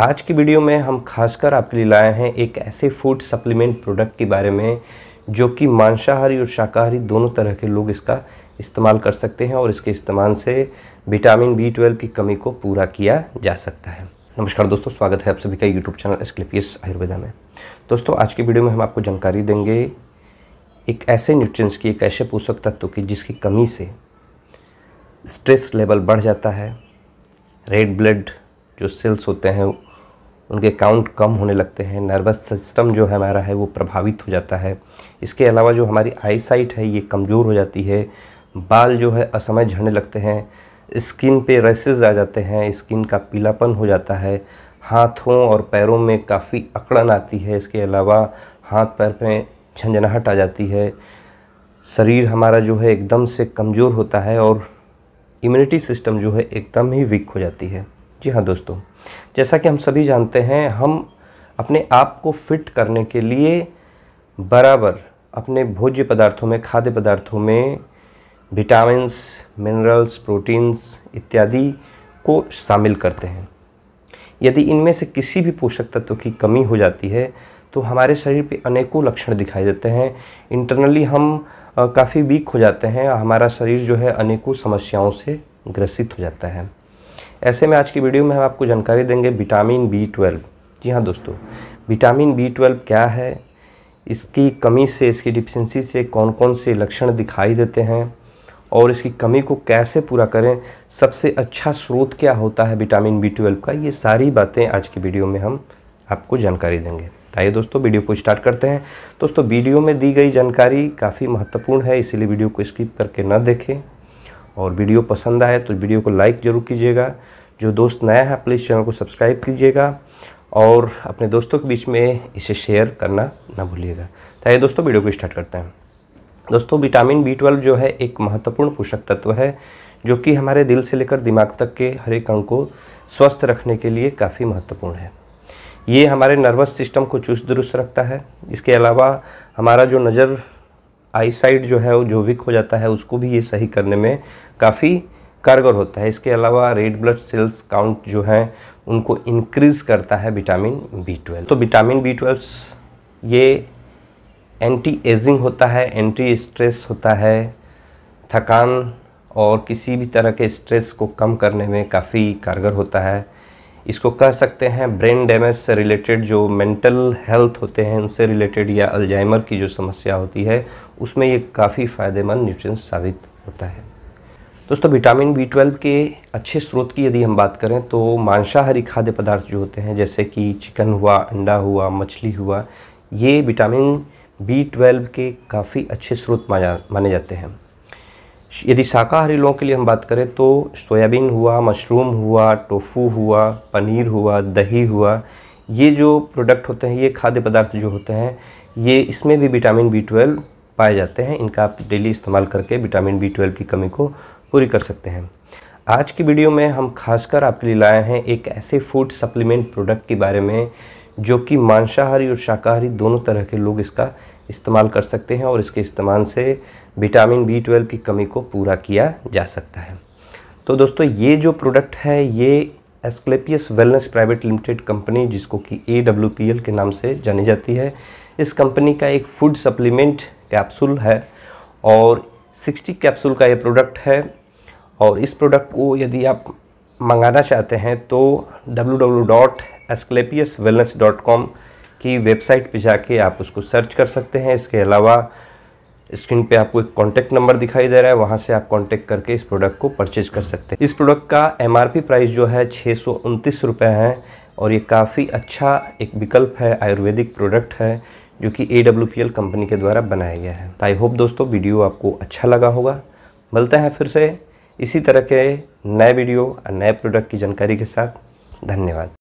आज की वीडियो में हम खासकर आपके लिए लाए हैं एक ऐसे फूड सप्लीमेंट प्रोडक्ट के बारे में जो कि मांसाहारी और शाकाहारी दोनों तरह के लोग इसका इस्तेमाल कर सकते हैं और इसके इस्तेमाल से विटामिन बी ट्वेल्व की कमी को पूरा किया जा सकता है नमस्कार दोस्तों स्वागत है आप सभी का यूट्यूब चैनल स्क्लिपियस आयुर्वेदा में दोस्तों आज की वीडियो में हम आपको जानकारी देंगे एक ऐसे न्यूट्रिएंट्स की एक ऐसे पोषक तत्व की जिसकी कमी से स्ट्रेस लेवल बढ़ जाता है रेड ब्लड जो सेल्स होते हैं उनके काउंट कम होने लगते हैं नर्वस सिस्टम जो हमारा है वो प्रभावित हो जाता है इसके अलावा जो हमारी आई साइट है ये कमज़ोर हो जाती है बाल जो है असमय झड़ने लगते हैं स्किन पे रेसेस आ जाते हैं स्किन का पीलापन हो जाता है हाथों और पैरों में काफ़ी अकड़न आती है इसके अलावा हाथ पैर पे झंझनाहट आ जाती है शरीर हमारा जो है एकदम से कमज़ोर होता है और इम्यूनिटी सिस्टम जो है एकदम ही वीक हो जाती है जी हाँ दोस्तों जैसा कि हम सभी जानते हैं हम अपने आप को फिट करने के लिए बराबर अपने भोज्य पदार्थों में खाद्य पदार्थों में विटामिन्स मिनरल्स प्रोटीन्स इत्यादि को शामिल करते हैं यदि इनमें से किसी भी पोषक तत्व की कमी हो जाती है तो हमारे शरीर पे अनेकों लक्षण दिखाई देते हैं इंटरनली हम काफ़ी वीक हो जाते हैं हमारा शरीर जो है अनेकों समस्याओं से ग्रसित हो जाता है ऐसे में आज की वीडियो में हम आपको जानकारी देंगे विटामिन बी ट्वेल्व जी हाँ दोस्तों विटामिन बी ट्वेल्व क्या है इसकी कमी से इसकी डिफिशेंसी से कौन कौन से लक्षण दिखाई देते हैं और इसकी कमी को कैसे पूरा करें सबसे अच्छा स्रोत क्या होता है विटामिन बी ट्वेल्व का ये सारी बातें आज की वीडियो में हम आपको जानकारी देंगे आइए दोस्तों वीडियो को स्टार्ट करते हैं दोस्तों वीडियो में दी गई जानकारी काफ़ी महत्वपूर्ण है इसीलिए वीडियो को स्किप करके न देखें और वीडियो पसंद आए तो वीडियो को लाइक ज़रूर कीजिएगा जो दोस्त नया है प्लीज़ चैनल को सब्सक्राइब कीजिएगा और अपने दोस्तों के बीच में इसे शेयर करना ना भूलिएगा तो आइए दोस्तों वीडियो को स्टार्ट करते हैं दोस्तों विटामिन बी ट्वेल्व जो है एक महत्वपूर्ण पोषक तत्व है जो कि हमारे दिल से लेकर दिमाग तक के हर एक अंग को स्वस्थ रखने के लिए काफ़ी महत्वपूर्ण है ये हमारे नर्वस सिस्टम को चुस्त दुरुस्त रखता है इसके अलावा हमारा जो नज़र साइड जो है वो जो विक हो जाता है उसको भी ये सही करने में काफ़ी कारगर होता है इसके अलावा रेड ब्लड सेल्स काउंट जो हैं उनको इंक्रीज़ करता है विटामिन बी ट्वेल्व तो विटामिन बी ट्वेल्व ये एंटी एजिंग होता है एंटी स्ट्रेस होता है थकान और किसी भी तरह के स्ट्रेस को कम करने में काफ़ी कारगर होता है इसको कह सकते हैं ब्रेन डैमेज से रिलेटेड जो मेंटल हेल्थ होते हैं उनसे रिलेटेड या अल्जाइमर की जो समस्या होती है उसमें ये काफ़ी फ़ायदेमंद न्यूट्रिएंट साबित होता है दोस्तों विटामिन बी ट्वेल्व के अच्छे स्रोत की यदि हम बात करें तो मांसाहारी खाद्य पदार्थ जो होते हैं जैसे कि चिकन हुआ अंडा हुआ मछली हुआ ये विटामिन बी ट्वेल्व के काफ़ी अच्छे स्रोत माने जाते हैं यदि शाकाहारी लोगों के लिए हम बात करें तो सोयाबीन हुआ मशरूम हुआ टोफू हुआ पनीर हुआ दही हुआ ये जो प्रोडक्ट होते हैं ये खाद्य पदार्थ जो होते हैं ये इसमें भी विटामिन बी ट्वेल्व पाए जाते हैं इनका आप डेली इस्तेमाल करके विटामिन बी ट्वेल्व की कमी को पूरी कर सकते हैं आज की वीडियो में हम खासकर आपके लिए लाए हैं एक ऐसे फूड सप्लीमेंट प्रोडक्ट के बारे में जो कि मांसाहारी और शाकाहारी दोनों तरह के लोग इसका इस्तेमाल कर सकते हैं और इसके इस्तेमाल से विटामिन बी ट्वेल्व की कमी को पूरा किया जा सकता है तो दोस्तों ये जो प्रोडक्ट है ये Asclepius wellness private limited company जिसको कि ए के नाम से जानी जाती है इस कंपनी का एक फूड सप्लीमेंट कैप्सूल है और 60 कैप्सूल का ये प्रोडक्ट है और इस प्रोडक्ट को यदि आप मंगाना चाहते हैं तो डब्ल्यू की वेबसाइट पर जाके आप उसको सर्च कर सकते हैं इसके अलावा स्क्रीन पे आपको एक कॉन्टैक्ट नंबर दिखाई दे रहा है वहाँ से आप कॉन्टैक्ट करके इस प्रोडक्ट को परचेज कर सकते हैं इस प्रोडक्ट का एम प्राइस जो है छः सौ है और ये काफ़ी अच्छा एक विकल्प है आयुर्वेदिक प्रोडक्ट है जो कि ए कंपनी के द्वारा बनाया गया है तो आई होप दोस्तों वीडियो आपको अच्छा लगा होगा मिलते हैं फिर से इसी तरह के नए वीडियो और नए प्रोडक्ट की जानकारी के साथ धन्यवाद